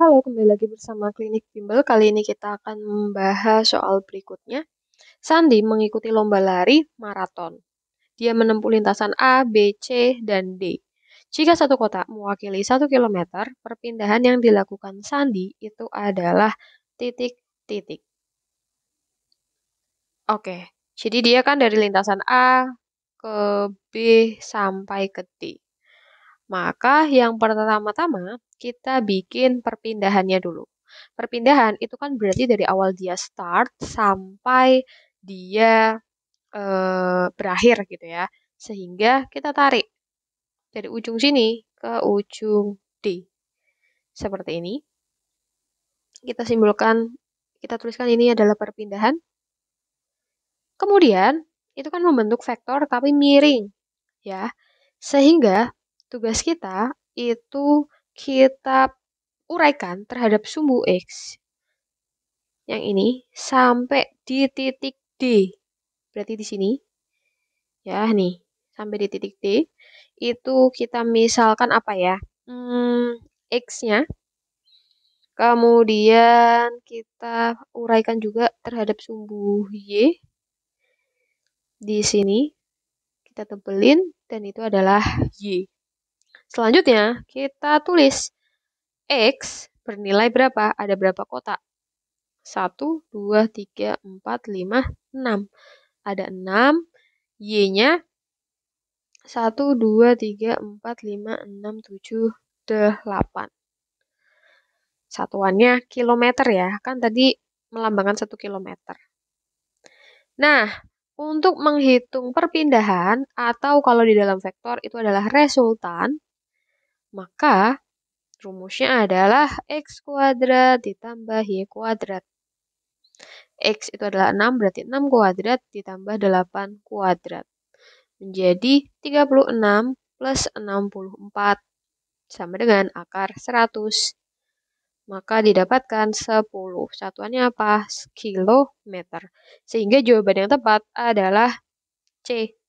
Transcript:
Halo, kembali lagi bersama Klinik Bimbel. Kali ini kita akan membahas soal berikutnya. Sandi mengikuti lomba lari maraton. Dia menempuh lintasan A, B, C, dan D. Jika satu kotak mewakili satu kilometer perpindahan yang dilakukan Sandi itu adalah titik-titik. Oke, jadi dia kan dari lintasan A ke B sampai ke D. Maka yang pertama-tama kita bikin perpindahannya dulu. Perpindahan itu kan berarti dari awal dia start sampai dia e, berakhir gitu ya. Sehingga kita tarik dari ujung sini ke ujung D. Seperti ini. Kita simbolkan, kita tuliskan ini adalah perpindahan. Kemudian, itu kan membentuk vektor tapi miring. ya Sehingga Tugas kita itu kita uraikan terhadap sumbu X yang ini sampai di titik D. Berarti di sini. Ya, nih. Sampai di titik D. Itu kita misalkan apa ya? Hmm, X-nya. Kemudian kita uraikan juga terhadap sumbu Y. Di sini. Kita tebelin. Dan itu adalah Y. Selanjutnya, kita tulis X bernilai berapa? Ada berapa kotak? 1, 2, 3, 4, 5, 6. Ada 6. Y-nya 1, 2, 3, 4, 5, 6, 7, 8. Satuannya kilometer ya. Kan tadi melambangkan 1 kilometer. Nah, untuk menghitung perpindahan atau kalau di dalam vektor itu adalah resultan, maka rumusnya adalah X kuadrat ditambah Y kuadrat. X itu adalah 6, berarti 6 kuadrat ditambah 8 kuadrat. Menjadi 36 plus 64 sama dengan akar 100. Maka didapatkan 10. Satuannya apa? Kilometer. Sehingga jawaban yang tepat adalah C.